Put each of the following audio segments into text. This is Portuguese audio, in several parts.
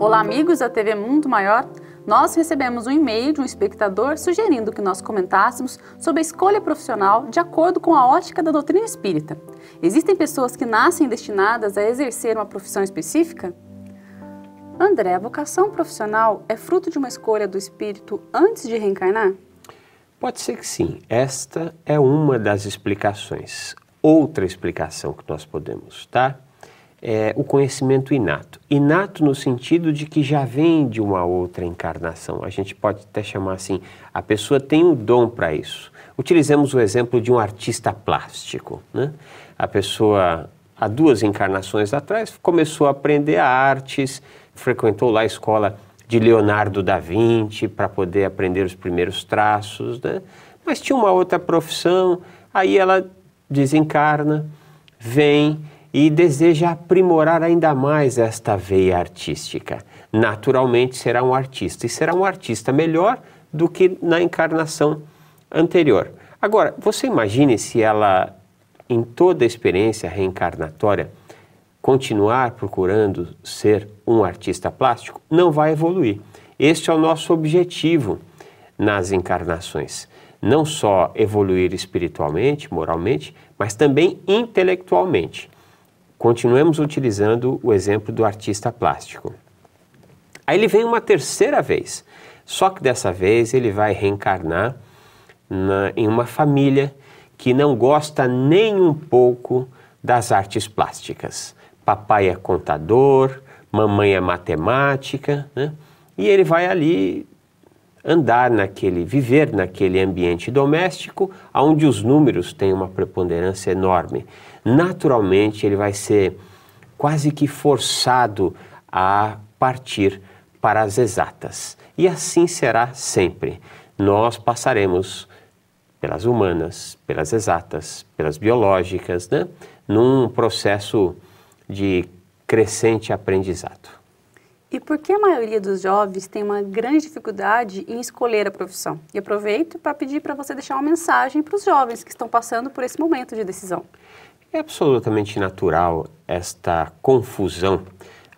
Olá, amigos da TV Mundo Maior. Nós recebemos um e-mail de um espectador sugerindo que nós comentássemos sobre a escolha profissional de acordo com a ótica da doutrina espírita. Existem pessoas que nascem destinadas a exercer uma profissão específica? André, a vocação profissional é fruto de uma escolha do espírito antes de reencarnar? Pode ser que sim. Esta é uma das explicações. Outra explicação que nós podemos, tá? é, o conhecimento inato. Inato no sentido de que já vem de uma outra encarnação. A gente pode até chamar assim: a pessoa tem um dom para isso. Utilizemos o exemplo de um artista plástico. Né? A pessoa, há duas encarnações atrás, começou a aprender artes, frequentou lá a escola de Leonardo da Vinci para poder aprender os primeiros traços, né? mas tinha uma outra profissão, aí ela desencarna, vem e deseja aprimorar ainda mais esta veia artística. Naturalmente será um artista e será um artista melhor do que na encarnação anterior. Agora, você imagine se ela, em toda a experiência reencarnatória, continuar procurando ser um artista plástico, não vai evoluir. Este é o nosso objetivo nas encarnações. Não só evoluir espiritualmente, moralmente, mas também intelectualmente. Continuemos utilizando o exemplo do artista plástico. Aí ele vem uma terceira vez, só que dessa vez ele vai reencarnar na, em uma família que não gosta nem um pouco das artes plásticas. Papai é contador, mamãe é matemática, né? e ele vai ali andar naquele, viver naquele ambiente doméstico, onde os números têm uma preponderância enorme. Naturalmente, ele vai ser quase que forçado a partir para as exatas. E assim será sempre. Nós passaremos pelas humanas, pelas exatas, pelas biológicas, né? num processo de crescente aprendizado. E por que a maioria dos jovens tem uma grande dificuldade em escolher a profissão? E aproveito para pedir para você deixar uma mensagem para os jovens que estão passando por esse momento de decisão. É absolutamente natural esta confusão.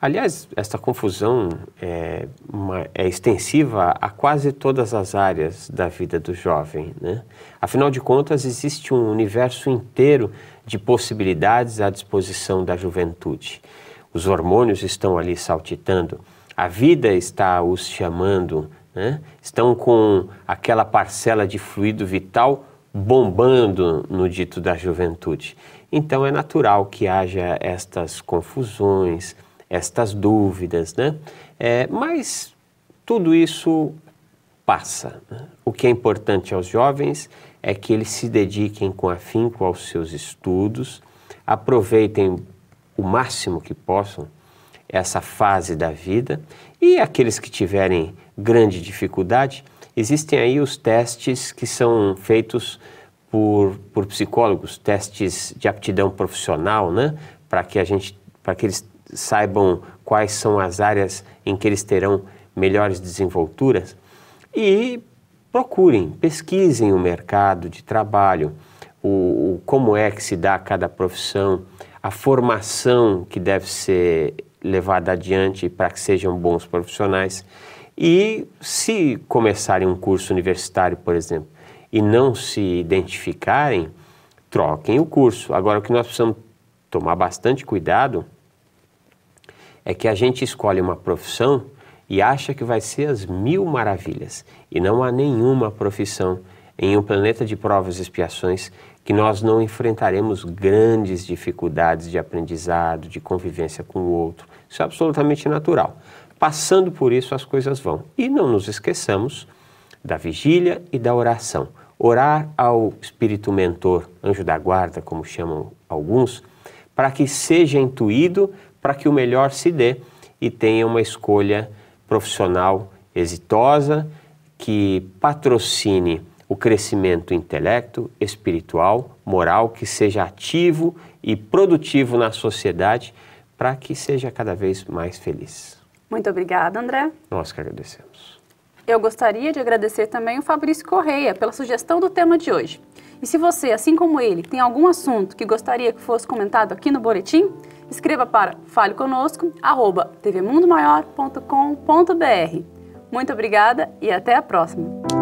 Aliás, esta confusão é, uma, é, extensiva a quase todas as áreas da vida do jovem. Né? Afinal de contas, existe um universo inteiro de possibilidades à disposição da juventude os hormônios estão ali saltitando, a vida está os chamando, né? estão com aquela parcela de fluido vital bombando no dito da juventude. Então é natural que haja estas confusões, estas dúvidas, né? É, mas tudo isso passa. Né? O que é importante aos jovens é que eles se dediquem com afinco aos seus estudos, aproveitem o máximo que possam é essa fase da vida. E aqueles que tiverem grande dificuldade, existem aí os testes que são feitos por, por psicólogos, testes de aptidão profissional, né? Para que a gente, para que eles saibam quais são as áreas em que eles terão melhores desenvolturas e procurem, pesquisem o mercado de trabalho, o, o como é que se dá cada profissão, a formação que deve ser levada adiante para que sejam bons profissionais. E se começarem um curso universitário, por exemplo, e não se identificarem, troquem o curso. Agora, o que nós precisamos tomar bastante cuidado é que a gente escolhe uma profissão e acha que vai ser as mil maravilhas, e não há nenhuma profissão em um planeta de provas e expiações que nós não enfrentaremos grandes dificuldades de aprendizado, de convivência com o outro. Isso é absolutamente natural. Passando por isso, as coisas vão. E não nos esqueçamos da vigília e da oração. Orar ao espírito mentor, anjo da guarda, como chamam alguns, para que seja intuído, para que o melhor se dê e tenha uma escolha profissional exitosa que patrocine o crescimento intelecto, espiritual, moral, que seja ativo e produtivo na sociedade para que seja cada vez mais feliz. Muito obrigada, André. Nós que agradecemos. Eu gostaria de agradecer também o Fabrício Correia pela sugestão do tema de hoje. E se você, assim como ele, tem algum assunto que gostaria que fosse comentado aqui no boletim, escreva para faleconosco@tvmundomaior.com.br. Muito obrigada e até a próxima.